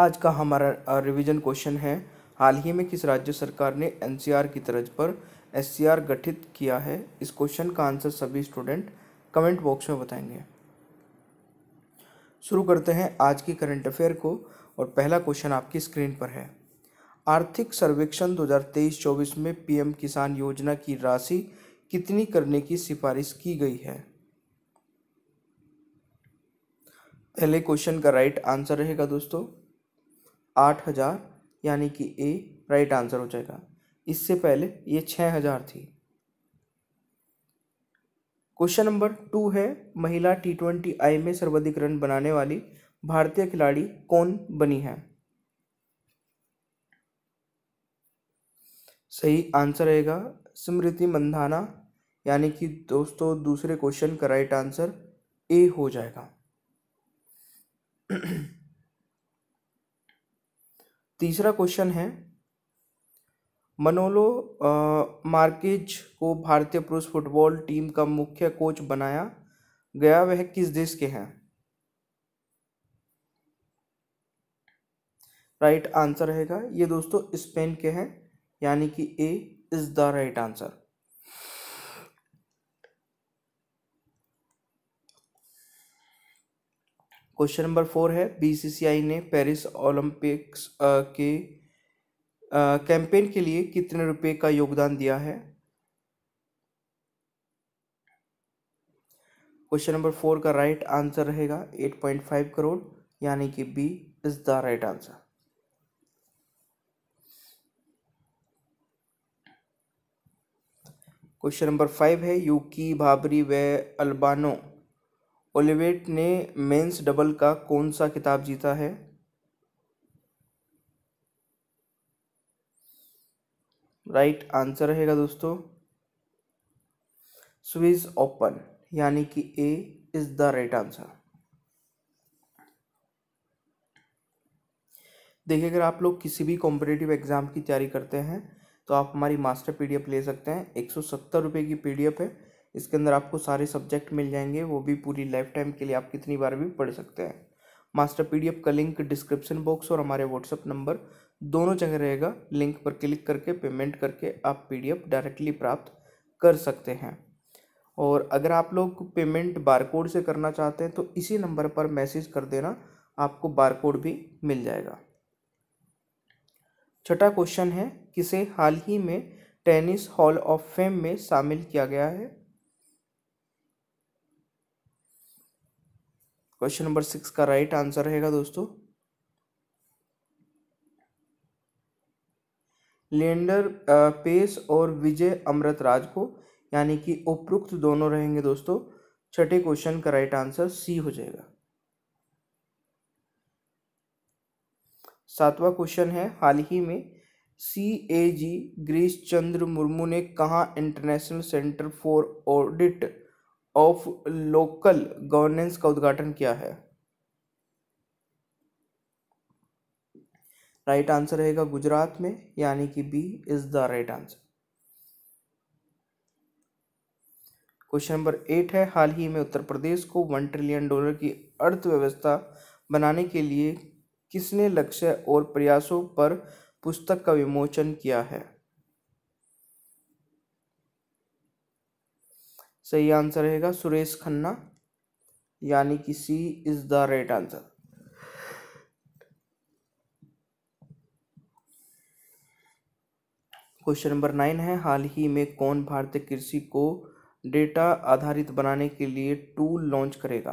आज का हमारा रिवीजन क्वेश्चन है हाल ही में किस राज्य सरकार ने एनसीआर की तर्ज पर एससीआर गठित किया है इस क्वेश्चन का आंसर सभी स्टूडेंट कमेंट बॉक्स में बताएंगे शुरू करते हैं आज की करंट अफेयर को और पहला क्वेश्चन आपकी स्क्रीन पर है आर्थिक सर्वेक्षण 2023-24 में पीएम किसान योजना की राशि कितनी करने की सिफारिश की गई है पहले क्वेश्चन का राइट आंसर रहेगा दोस्तों आठ हज़ार यानी कि ए राइट आंसर हो जाएगा इससे पहले ये छः हज़ार थी क्वेश्चन नंबर टू है महिला टी ट्वेंटी आई में सर्वाधिक रन बनाने वाली भारतीय खिलाड़ी कौन बनी है सही आंसर रहेगा स्मृति मंधाना यानी कि दोस्तों दूसरे क्वेश्चन का राइट आंसर ए हो जाएगा तीसरा क्वेश्चन है मनोलो मार्केज को भारतीय पुरुष फुटबॉल टीम का मुख्य कोच बनाया गया वह किस देश के हैं राइट आंसर रहेगा ये दोस्तों स्पेन के हैं यानी कि A is the right answer question number four है बीसीसीआई ने पेरिस ओलंपिक्स के कैंपेन के लिए कितने रुपए का योगदान दिया है क्वेश्चन नंबर फोर का राइट आंसर रहेगा एट पॉइंट फाइव करोड़ यानी कि B is the right answer question number five है यूकी भाबरी व अल्बानो ओलिवेट ने मेंस डबल का कौन सा खिताब जीता है राइट आंसर रहेगा दोस्तों स्विस ओपन यानी कि A is the right answer देखिए अगर आप लोग किसी भी कॉम्पिटेटिव एग्ज़ाम की तैयारी करते हैं तो आप हमारी मास्टर पीडीएफ ले सकते हैं एक सौ सत्तर रुपये की पीडीएफ है इसके अंदर आपको सारे सब्जेक्ट मिल जाएंगे वो भी पूरी लाइफ टाइम के लिए आप कितनी बार भी पढ़ सकते हैं मास्टर पी का लिंक डिस्क्रिप्शन बॉक्स और हमारे व्हाट्सअप नंबर दोनों जगह रहेगा लिंक पर क्लिक करके पेमेंट करके आप पी डायरेक्टली प्राप्त कर सकते हैं और अगर आप लोग पेमेंट बारकोड से करना चाहते हैं तो इसी नंबर पर मैसेज कर देना आपको बारकोड भी मिल जाएगा छठा क्वेश्चन है किसे हाल ही में टेनिस हॉल ऑफ फेम में शामिल किया गया है क्वेश्चन नंबर सिक्स का राइट आंसर रहेगा दोस्तों लेंडर पेस और विजय राज को यानी कि उपरुक्त दोनों रहेंगे दोस्तों छठे क्वेश्चन का राइट आंसर सी हो जाएगा सातवां क्वेश्चन है हाल ही में सी ए जी गिरीश चंद्र मुर्मू ने कहा international centre for audit of local governance का उद्घाटन किया है राइट आंसर रहेगा गुजरात में यानी कि B is the right answer question number eight है हाल ही में उत्तर प्रदेश को वन ट्रिलियन डॉलर की अर्थव्यवस्था बनाने के लिए किसने लक्ष्य और प्रयासों पर पुस्तक का विमोचन किया है सही आंसर रहेगा सुरेश खन्ना यानी कि C is the right answer question number nine है हाल ही में कौन भारतीय कृषि को डेटा आधारित बनाने के लिए टूल लॉन्च करेगा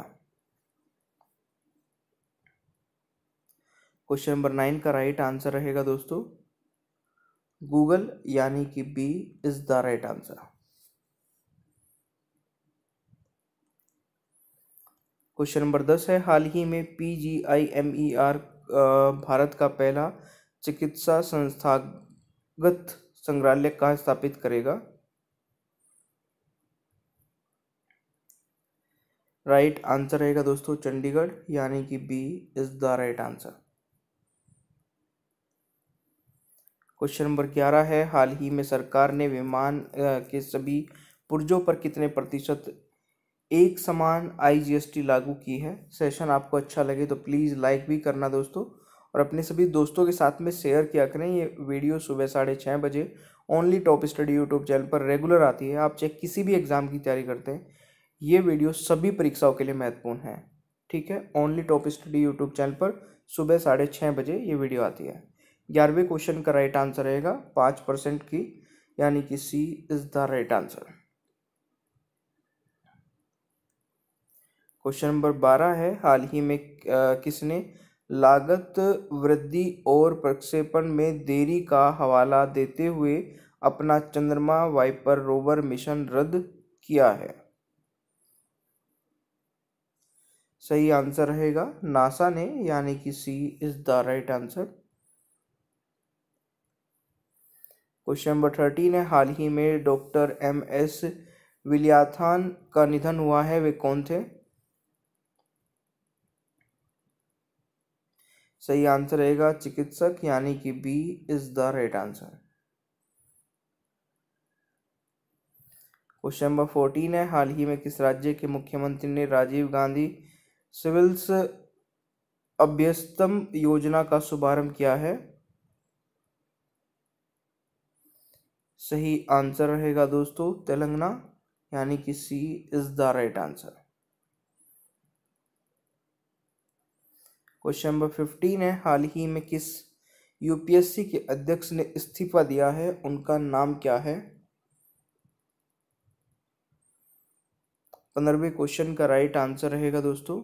क्वेश्चन नंबर नाइन का राइट आंसर रहेगा दोस्तों गूगल यानी कि B is the right answer question number दस है हाल ही में P G I M E R Bharat का पहला चिकित्सा संस्थागत संग्रहालय कहाँ स्थापित करेगा राइट आंसर रहेगा दोस्तों चंडीगढ़ यानी कि B is the right answer question number ग्यारह है हाल ही में सरकार ने विमान के सभी पुर्जों पर कितने प्रतिशत एक समान आईजीएसटी लागू की है सेशन आपको अच्छा लगे तो प्लीज़ लाइक भी करना दोस्तों और अपने सभी दोस्तों के साथ में शेयर किया करें ये वीडियो सुबह साढ़े छः बजे only top study YouTube channel पर रेगुलर आती है आप चाहे किसी भी एग्ज़ाम की तैयारी करते हैं ये वीडियो सभी परीक्षाओं के लिए महत्वपूर्ण है ठीक है only top study YouTube channel पर सुबह साढ़े छः बजे ये वीडियो आती है ग्यारहवें क्वेश्चन का राइट आंसर रहेगा पाँच परसेंट की यानी कि C is the right answer question number बारह है हाल ही में किसने लागत वृद्धि और प्रक्षेपण में देरी का हवाला देते हुए अपना चंद्रमा वाइपर रोवर मिशन रद्द किया है सही आंसर रहेगा नासा ने यानी कि C is the right answer question number thirteen है हाल ही में डॉक्टर एम एस विलियाथान का निधन हुआ है वे कौन थे सही आंसर रहेगा चिकित्सक यानी कि B is the right answer question number fourteen है हाल ही में किस राज्य के मुख्यमंत्री ने राजीव गांधी सिविल्स अभ्यस्तम योजना का शुभारंभ किया है सही आंसर रहेगा दोस्तों तेलंगाना यानी कि C is the right answer question number fifteen है हाल ही में किस यूपीएससी के अध्यक्ष ने इस्तीफा दिया है उनका नाम क्या है पंद्रहवें क्वेश्चन का राइट आंसर रहेगा दोस्तों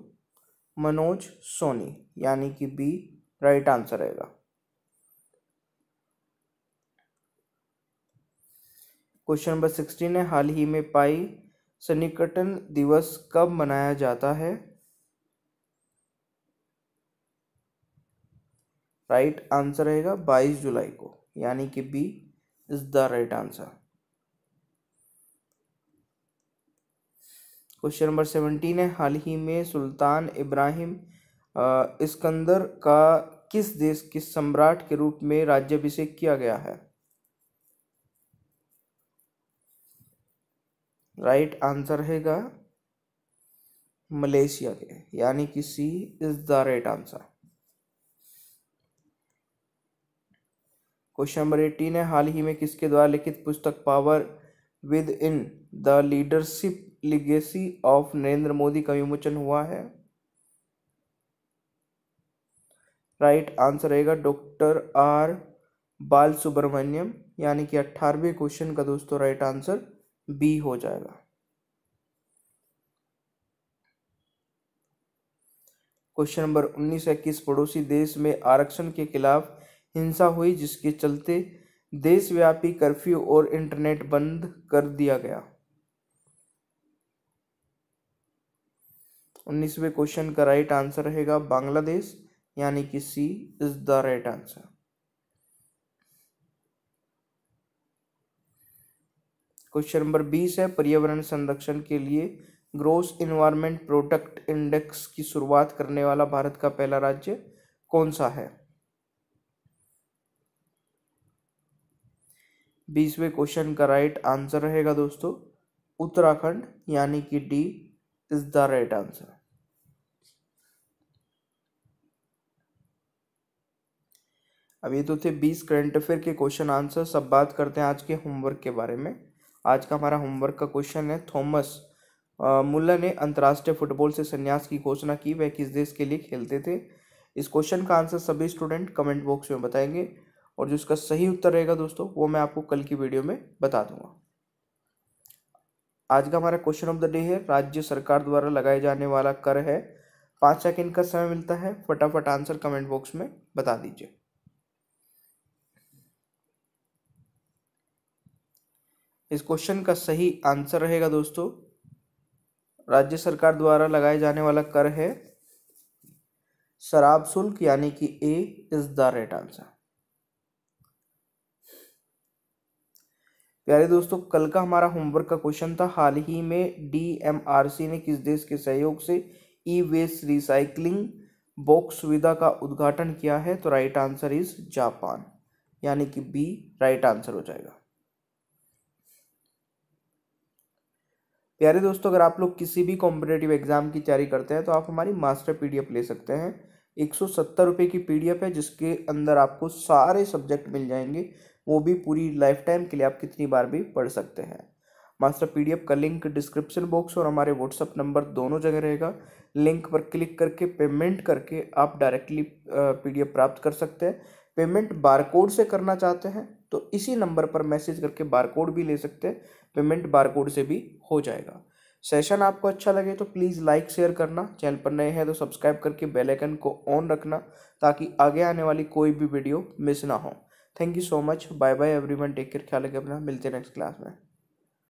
मनोज सोनी यानी कि बी राइट आंसर रहेगा क्वेश्चन नंबर सिक्सटीन है हाल ही में पाई सनिकटन दिवस कब मनाया जाता है राइट आंसर रहेगा बाईस जुलाई को यानी कि B is the right answer question number seventeen है हाल ही में सुल्तान इब्राहिम इस्कंदर का किस देश के सम्राट के रूप में राज्याभिषेक किया गया है राइट आंसर रहेगा मलेशिया के यानी कि C is the right answer question number eighteen है हाल ही में किसके द्वारा लिखित पुस्तक power within the leadership legacy of Narendra Modi का विमोचन हुआ है राइट आंसर रहेगा डॉक्टर आर बाल सुब्रमण्यम यानी कि अट्ठारहवें क्वेश्चन का दोस्तों राइट आंसर बी हो जाएगा क्वेश्चन नंबर उन्नीस है किस पड़ोसी देश में आरक्षण के खिलाफ हिंसा हुई जिसके चलते देशव्यापी कर्फ्यू और इंटरनेट बंद कर दिया गया उन्नीसवें क्वेश्चन का राइट आंसर रहेगा बांग्लादेश यानी कि C is the right answer question number बीस है पर्यावरण संरक्षण के लिए ग्रोस इन्वायरमेंट प्रोडक्ट इंडेक्स की शुरुआत करने वाला भारत का पहला राज्य कौन सा है बीसवें क्वेश्चन का राइट आंसर रहेगा दोस्तों उत्तराखंड यानी कि D is the right answer अब ये तो थे बीस करंट अफेयर के क्वेश्चन आंसर सब बात करते हैं आज के होमवर्क के बारे में आज का हमारा होमवर्क का क्वेश्चन है थॉमस मुल्ला ने अंतर्राष्ट्रीय फुटबॉल से संन्यास की घोषणा की वह किस देश के लिए खेलते थे इस क्वेश्चन का आंसर सभी स्टूडेंट कमेंट बॉक्स में बताएंगे और जो इसका सही उत्तर रहेगा दोस्तों वो मैं आपको कल की वीडियो में बता दूंगा आज का हमारा क्वेश्चन ऑफ द डे है राज्य सरकार द्वारा लगाए जाने वाला कर है पाँच सेकेंड का समय मिलता है फटाफट आंसर कमेंट बॉक्स में बता दीजिए इस क्वेश्चन का सही आंसर रहेगा दोस्तों राज्य सरकार द्वारा लगाए जाने वाला कर है शराब शुल्क यानी कि A is the right answer प्यारे दोस्तों कल का हमारा होमवर्क का क्वेश्चन था हाल ही में डीएमआरसी ने किस देश के सहयोग से ई वेस्ट रिसाइकलिंग बॉक्स सुविधा का उद्घाटन किया है तो राइट आंसर इज जापान यानी कि बी राइट आंसर हो जाएगा प्यारे दोस्तों अगर आप लोग किसी भी कॉम्पिटेटिव एग्जाम की तैयारी करते हैं तो आप हमारी मास्टर पीडीएफ ले सकते हैं एक सौ सत्तर रुपये की पीडीएफ है जिसके अंदर आपको सारे सब्जेक्ट मिल जाएंगे वो भी पूरी लाइफ टाइम के लिए आप कितनी बार भी पढ़ सकते हैं मास्टर एफ का लिंक डिस्क्रिप्शन बॉक्स और हमारे व्हाट्सअप नंबर दोनों जगह रहेगा लिंक पर क्लिक करके पेमेंट करके आप डायरेक्टली एफ प्राप्त कर सकते हैं पेमेंट बारकोड से करना चाहते हैं तो इसी नंबर पर मैसेज करके बारकोड भी ले सकते हैं पेमेंट बारकोड से भी हो जाएगा सेशन आपको अच्छा लगे तो प्लीज़ लाइक शेयर करना चैनल पर नए हैं तो सब्सक्राइब करके बेल आइकन को ऑन रखना ताकि आगे आने वाली कोई भी वीडियो मिस ना हो thank you so much bye bye everyone take care ख्याल रखें अपना मिलते हैं नेक्स्ट क्लास में